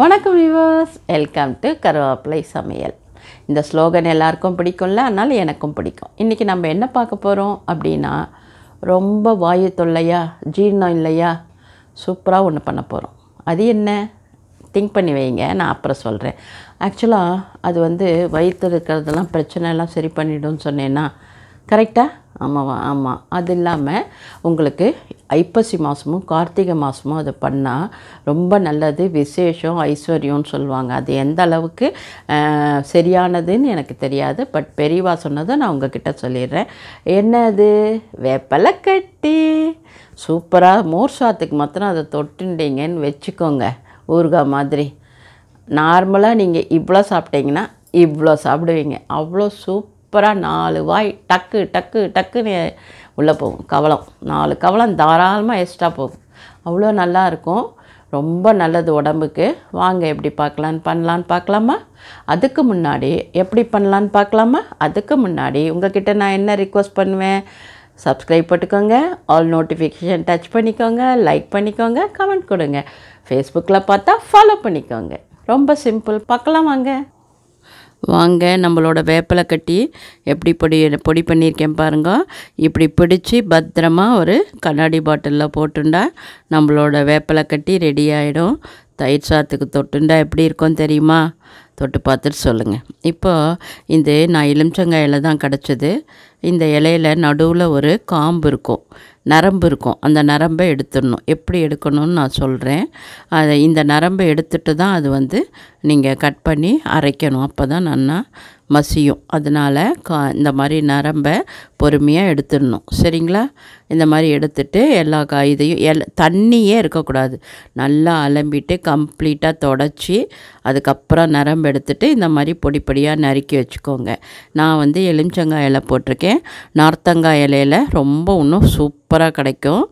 வணக்கம் விவாஸ் welcome to கருவேப்பிலை சமையல் இந்த ஸ்லோகன் எல்லாருக்கும் பிடிக்கும்ல அதனால் எனக்கும் பிடிக்கும் இன்றைக்கி நம்ம என்ன பார்க்க போகிறோம் அப்படின்னா ரொம்ப வாயு தொல்லையா ஜீர்ணம் இல்லையா சூப்பராக ஒன்று பண்ண போகிறோம் அது என்ன திங்க் பண்ணி வைங்க நான் அப்புறம் சொல்கிறேன் ஆக்சுவலாக அது வந்து வயிற்று இருக்கிறதெல்லாம் பிரச்சனைலாம் சரி பண்ணிடும்னு சொன்னேன்னா கரெக்டாக ஆமாவா ஆமாம் அது இல்லாமல் உங்களுக்கு ஐப்பசி மாதமும் கார்த்திகை மாதமும் அதை பண்ணால் ரொம்ப நல்லது விசேஷம் ஐஸ்வர்யம்னு சொல்லுவாங்க அது எந்த அளவுக்கு சரியானதுன்னு எனக்கு தெரியாது பட் பெரியவா சொன்னதை நான் உங்ககிட்ட சொல்லிடுறேன் என்னது வேப்பலை கட்டி சூப்பராக மோர் சாத்துக்கு மாத்திரம் அதை தொட்டுண்டிங்கன்னு வச்சுக்கோங்க ஊறுகாய் மாதிரி நார்மலாக நீங்கள் இவ்வளோ சாப்பிட்டீங்கன்னா இவ்வளோ சாப்பிடுவீங்க அவ்வளோ சூப் சூப்பராக நாலு வாய் டக்கு டக்கு டக்குன்னு உள்ளே போகும் கவலம் நாலு கவலம் தாராளமாக எக்ஸ்ட்ரா போகும் அவ்வளோ நல்லாயிருக்கும் ரொம்ப நல்லது உடம்புக்கு வாங்க எப்படி பார்க்கலான்னு பண்ணலான்னு பார்க்கலாமா அதுக்கு முன்னாடி எப்படி பண்ணலான்னு பார்க்கலாமா அதுக்கு முன்னாடி உங்ககிட்ட நான் என்ன ரிக்வஸ்ட் பண்ணுவேன் சப்ஸ்கிரைப் பண்ணிக்கோங்க ஆல் நோட்டிஃபிகேஷன் டச் பண்ணிக்கோங்க லைக் பண்ணிக்கோங்க கமெண்ட் கொடுங்க ஃபேஸ்புக்கில் பார்த்தா ஃபாலோ பண்ணிக்கோங்க ரொம்ப சிம்பிள் பார்க்கலாம் வாங்க வாங்க நம்மளோட வேப்பிலை கட்டி எப்படி பொடி பொடி பண்ணியிருக்கேன் பாருங்கள் இப்படி பிடிச்சி பத்திரமாக ஒரு கண்ணாடி பாட்டிலில் போட்டுண்டா நம்மளோட வேப்பிலை கட்டி ரெடி ஆகிடும் தயிர் சாத்துக்கு தொட்டுண்டா எப்படி இருக்கும் தெரியுமா தொட்டு பார்த்துட்டு சொல்லுங்கள் இப்போது இந்த நான் எலுமிச்சங்காயில் தான் கிடச்சிது இந்த இலையில் நடுவில் ஒரு காம்பு இருக்கும் நரம்பு இருக்கும் அந்த நரம்பை எடுத்துடணும் எப்படி எடுக்கணும்னு நான் சொல்கிறேன் அதை இந்த நரம்பை எடுத்துட்டு தான் அது வந்து நீங்கள் கட் பண்ணி அரைக்கணும் அப்போ தான் நல்லா மசியும் அதனால் கா இந்த மாதிரி நரம்பை பொறுமையாக எடுத்துடணும் சரிங்களா இந்த மாதிரி எடுத்துட்டு எல்லா கா எல் தண்ணியே இருக்கக்கூடாது நல்லா அலம்பிட்டு கம்ப்ளீட்டாக தொடச்சி அதுக்கப்புறம் நரம்பு எடுத்துட்டு இந்த மாதிரி பொடி பொடியாக நறுக்கி வச்சுக்கோங்க நான் வந்து எலுமிச்சங்காய் இலை போட்டிருக்கேன் நார்த்தங்காய் இலையில் ரொம்ப இன்னும் சூப்பராக கிடைக்கும்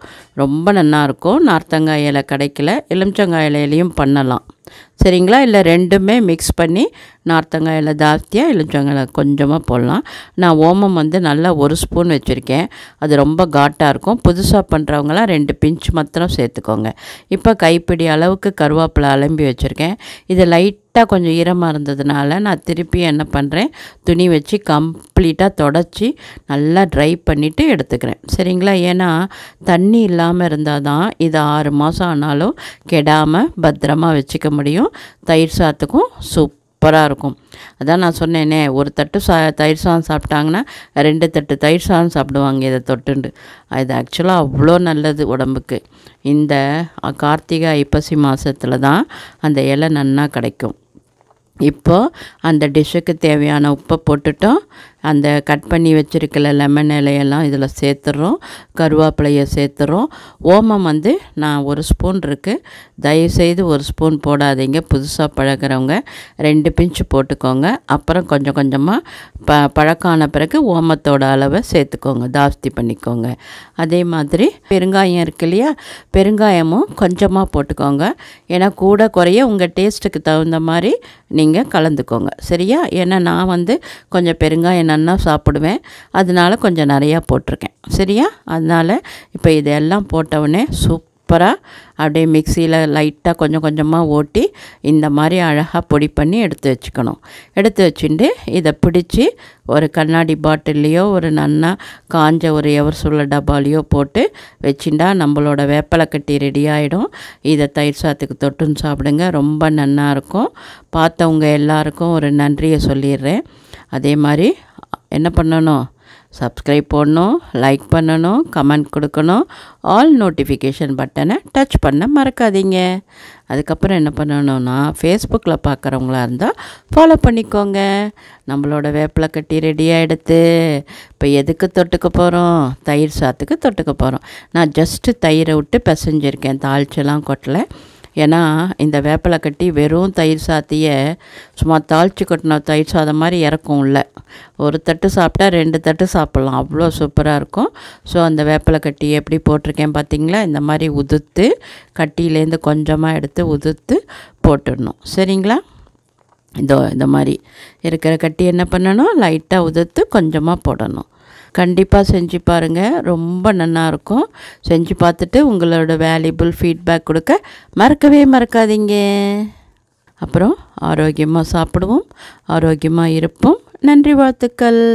ரொம்ப நல்லாயிருக்கும் நார்த்தங்காய் இலை கிடைக்கல எலுமிச்சங்காய் இலையிலையும் பண்ணலாம் சரிங்களா இல்லை ரெண்டுமே மிக்ஸ் பண்ணி நார்த்தங்காய் இல்லை இல்லை எலுமிச்சங்காய் கொஞ்சமாக போடலாம் நான் ஓமம் வந்து நல்லா ஒரு ஸ்பூன் வச்சுருக்கேன் அது ரொம்ப காட்டாக இருக்கும் புதுசாக பண்ணுறவங்களாம் ரெண்டு பிஞ்ச் மாத்திரம் சேர்த்துக்கோங்க இப்போ கைப்பிடி அளவுக்கு கருவேப்பிலை அலம்பி வச்சுருக்கேன் இதை லைட் லைட்டாக கொஞ்சம் ஈரமாக இருந்ததுனால நான் திருப்பி என்ன பண்ணுறேன் துணி வச்சு கம்ப்ளீட்டாக தொடச்சி நல்லா ட்ரை பண்ணிவிட்டு எடுத்துக்கிறேன் சரிங்களா ஏன்னா தண்ணி இல்லாமல் இருந்தால் தான் இது ஆறு மாதம் ஆனாலும் கெடாமல் பத்திரமாக வச்சுக்க முடியும் தயிர் சாத்துக்கும் சூப் சூப்பராக இருக்கும் அதான் நான் சொன்னேனே ஒரு தட்டு சா தயிர் சாதம் சாப்பிட்டாங்கன்னா ரெண்டு தட்டு தயிர் சாதம் சாப்பிடுவாங்க இதை தொட்டுண்டு இது ஆக்சுவலாக அவ்வளோ நல்லது உடம்புக்கு இந்த கார்த்திகை ஐப்பசி மாதத்தில் தான் அந்த இலை நன்னா கிடைக்கும் இப்போது அந்த டிஷ்ஷுக்கு தேவையான உப்பை போட்டுட்டோம் அந்த கட் பண்ணி வச்சுருக்கல லெமன் இலையெல்லாம் இதில் சேர்த்துறோம் கருவேப்பிலையை சேர்த்துறோம் ஓமம் வந்து நான் ஒரு ஸ்பூன் இருக்குது தயவுசெய்து ஒரு ஸ்பூன் போடாதீங்க புதுசாக பழகிறவங்க ரெண்டு பிஞ்சு போட்டுக்கோங்க அப்புறம் கொஞ்சம் கொஞ்சமாக ப பழக்கான பிறகு ஓமத்தோட அளவை சேர்த்துக்கோங்க ஜாஸ்தி பண்ணிக்கோங்க அதே மாதிரி பெருங்காயம் இருக்கு இல்லையா பெருங்காயமும் கொஞ்சமாக போட்டுக்கோங்க ஏன்னா கூட குறைய உங்கள் டேஸ்ட்டுக்கு தகுந்த மாதிரி நீங்கள் கலந்துக்கோங்க சரியா ஏன்னா நான் வந்து கொஞ்சம் பெருங்காயம் நன்னா சாப்பிடுவேன் அதனால் கொஞ்சம் நிறையா போட்டிருக்கேன் சரியா அதனால் இப்போ இதெல்லாம் போட்டவுடனே சூப் சூப்பராக அப்படியே மிக்சியில் லைட்டாக கொஞ்சம் கொஞ்சமாக ஓட்டி இந்த மாதிரி அழகாக பொடி பண்ணி எடுத்து வச்சுக்கணும் எடுத்து வச்சுட்டு இதை பிடிச்சி ஒரு கண்ணாடி பாட்டில்லையோ ஒரு நன்னா காஞ்ச ஒரு எவர் சொல்ல டப்பாலையோ போட்டு வச்சுட்டா நம்மளோட வேப்பலை கட்டி ரெடி ஆகிடும் இதை தயிர் சாத்துக்கு தொட்டுன்னு சாப்பிடுங்க ரொம்ப நன்னாக இருக்கும் பார்த்தவங்க எல்லாருக்கும் ஒரு நன்றியை சொல்லிடுறேன் அதே மாதிரி என்ன பண்ணணும் சப்ஸ்கிரைப் போடணும் லைக் பண்ணணும் கமெண்ட் கொடுக்கணும் ஆல் நோட்டிஃபிகேஷன் பட்டனை டச் பண்ண மறக்காதீங்க அதுக்கப்புறம் என்ன பண்ணணும்னா ஃபேஸ்புக்கில் பார்க்குறவங்களா இருந்தால் ஃபாலோ பண்ணிக்கோங்க நம்மளோட வேப்பிலை கட்டி ரெடியாக எடுத்து இப்போ எதுக்கு தொட்டுக்க போகிறோம் தயிர் சாத்துக்கு தொட்டுக்க போகிறோம் நான் ஜஸ்ட்டு தயிரை விட்டு பிசைஞ்சிருக்கேன் தாளிச்செல்லாம் கொட்டலை ஏன்னா இந்த வேப்பிலை கட்டி வெறும் தயிர் சாத்திய சும்மா தாளித்து கொட்டின தயிர் சாதம் மாதிரி இறக்கும் இல்லை ஒரு தட்டு சாப்பிட்டா ரெண்டு தட்டு சாப்பிட்லாம் அவ்வளோ சூப்பராக இருக்கும் ஸோ அந்த வேப்பிலை கட்டி எப்படி போட்டிருக்கேன் பார்த்திங்களா இந்த மாதிரி உதுத்து கட்டியிலேருந்து கொஞ்சமாக எடுத்து உதுத்து போட்டுடணும் சரிங்களா இதோ இந்த மாதிரி இருக்கிற கட்டி என்ன பண்ணணும் லைட்டாக உதுத்து கொஞ்சமாக போடணும் கண்டிப்பாக செஞ்சு பாருங்கள் ரொம்ப நல்லாயிருக்கும் செஞ்சு பார்த்துட்டு உங்களோட வேல்யூபிள் ஃபீட்பேக் கொடுக்க மறக்கவே மறக்காதீங்க அப்புறம் ஆரோக்கியமாக சாப்பிடுவோம் ஆரோக்கியமாக இருப்போம் நன்றி வாழ்த்துக்கள்